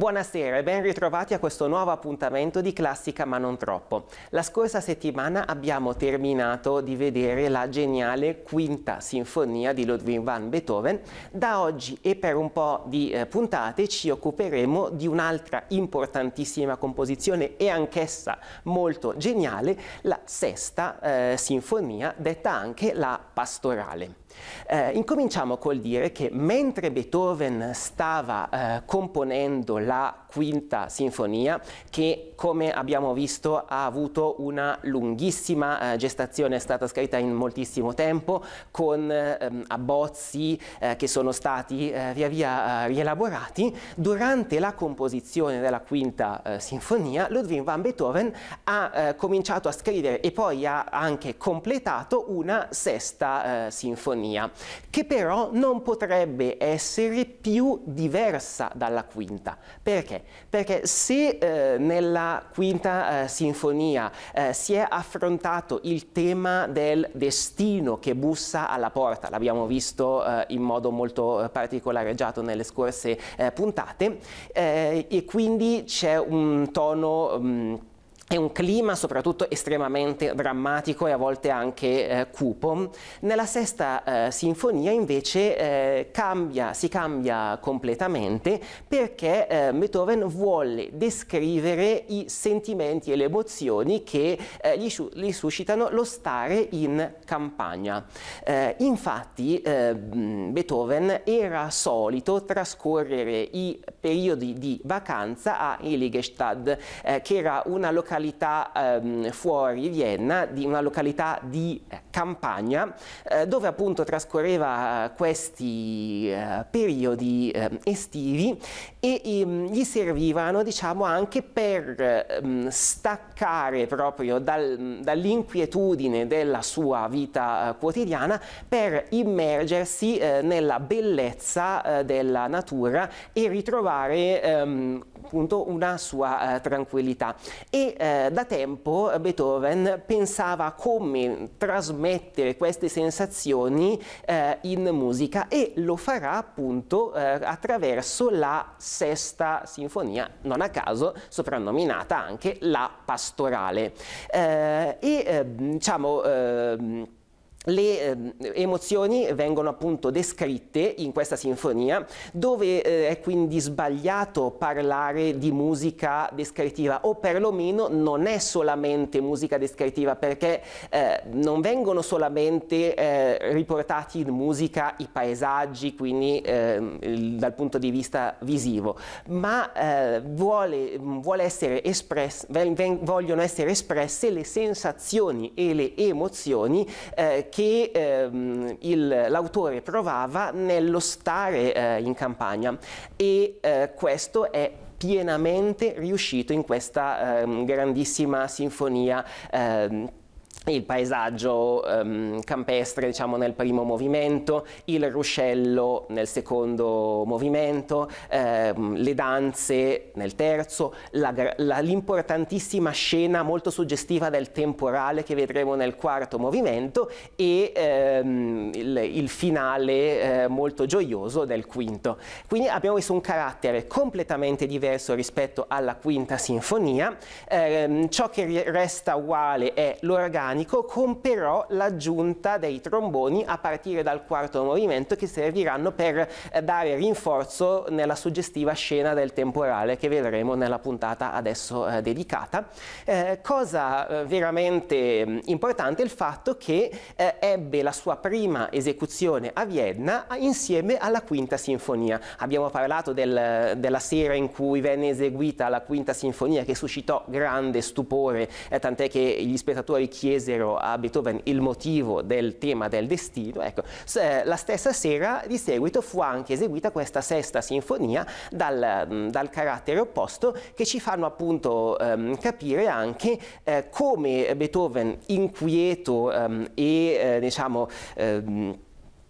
Buonasera e ben ritrovati a questo nuovo appuntamento di Classica ma non troppo. La scorsa settimana abbiamo terminato di vedere la geniale quinta sinfonia di Ludwig van Beethoven. Da oggi e per un po' di eh, puntate ci occuperemo di un'altra importantissima composizione e anch'essa molto geniale, la sesta eh, sinfonia, detta anche la pastorale. Eh, incominciamo col dire che mentre Beethoven stava eh, componendo la quinta sinfonia, che come abbiamo visto ha avuto una lunghissima eh, gestazione, è stata scritta in moltissimo tempo, con ehm, abbozzi eh, che sono stati eh, via via eh, rielaborati, durante la composizione della quinta sinfonia Ludwig van Beethoven ha cominciato a scrivere e poi ha anche completato una sesta sinfonia sinfonia, che però non potrebbe essere più diversa dalla quinta. Perché? Perché se eh, nella quinta eh, sinfonia eh, si è affrontato il tema del destino che bussa alla porta, l'abbiamo visto eh, in modo molto eh, particolareggiato nelle scorse eh, puntate, e quindi c'è un tono... Mh, mm, è un clima soprattutto estremamente drammatico e a volte anche eh, cupo. Nella sesta eh, sinfonia invece eh, cambia, si cambia completamente perché eh, Beethoven vuole descrivere i sentimenti e le emozioni che eh, gli, gli, suscitano lo stare in campagna. Eh, infatti Beethoven era solito trascorrere i periodi di vacanza a Heligesstad, eh, che era una località ehm, fuori Vienna, di una località di eh, campagna, eh, dove appunto trascorreva eh, questi eh, periodi ehm, estivi e ehm, gli servivano diciamo anche per ehm, staccare proprio dal, dall'inquietudine della sua vita eh, quotidiana per immergersi nella bellezza della natura e ritrovare trovare ehm, appunto una sua eh, tranquillità e eh, da tempo Beethoven pensava come trasmettere queste sensazioni eh, in musica e lo farà appunto eh, attraverso la sesta sinfonia, non a caso soprannominata anche la pastorale eh, e ehm, diciamo ehm, le eh, emozioni vengono appunto descritte in questa sinfonia dove eh, è quindi sbagliato parlare di musica descrittiva o perlomeno non è solamente musica descrittiva perché eh, non vengono solamente eh, riportati in musica i paesaggi quindi ehm, dal punto di vista visivo ma eh, vuole, vuole essere espress, vogliono essere espresse le sensazioni e le emozioni eh, che ehm, l'autore provava nello stare eh, in campagna e eh, questo è pienamente riuscito in questa ehm, grandissima sinfonia ehm, il paesaggio um, campestre diciamo, nel primo movimento, il ruscello nel secondo movimento, ehm, le danze nel terzo, l'importantissima scena molto suggestiva del temporale che vedremo nel quarto movimento e ehm, il, il, finale eh, molto gioioso del quinto. Quindi abbiamo visto un carattere completamente diverso rispetto alla quinta sinfonia, ehm, ciò che resta uguale è l'organo organico con però l'aggiunta dei tromboni a partire dal quarto movimento che serviranno per eh, dare rinforzo nella suggestiva scena del temporale che vedremo nella puntata adesso eh, dedicata. Eh, cosa eh, veramente mm, importante è il fatto che eh, ebbe la sua prima esecuzione a Vienna insieme alla Quinta Sinfonia. Abbiamo parlato del, della sera in cui venne eseguita la Quinta Sinfonia che suscitò grande stupore, tant'è che gli spettatori chiesero chiesero a Beethoven il motivo del tema del destino, ecco, la stessa sera di seguito fu anche eseguita questa sesta sinfonia dal, mm, dal carattere opposto che ci fanno appunto ehm, capire anche eh, come Beethoven inquieto ehm, e eh, diciamo ehm,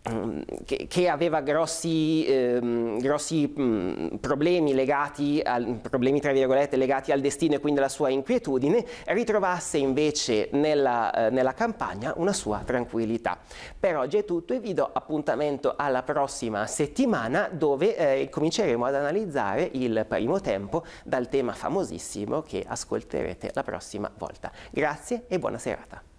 Ehm, che, aveva grossi, ehm, grossi mh, problemi, legati al, problemi legati al, destino e quindi alla sua inquietudine, ritrovasse invece nella, eh, nella campagna una sua tranquillità. Per oggi è tutto e vi do appuntamento alla prossima settimana dove eh, cominceremo ad analizzare il primo tempo dal tema famosissimo che ascolterete la prossima volta. Grazie e buona serata.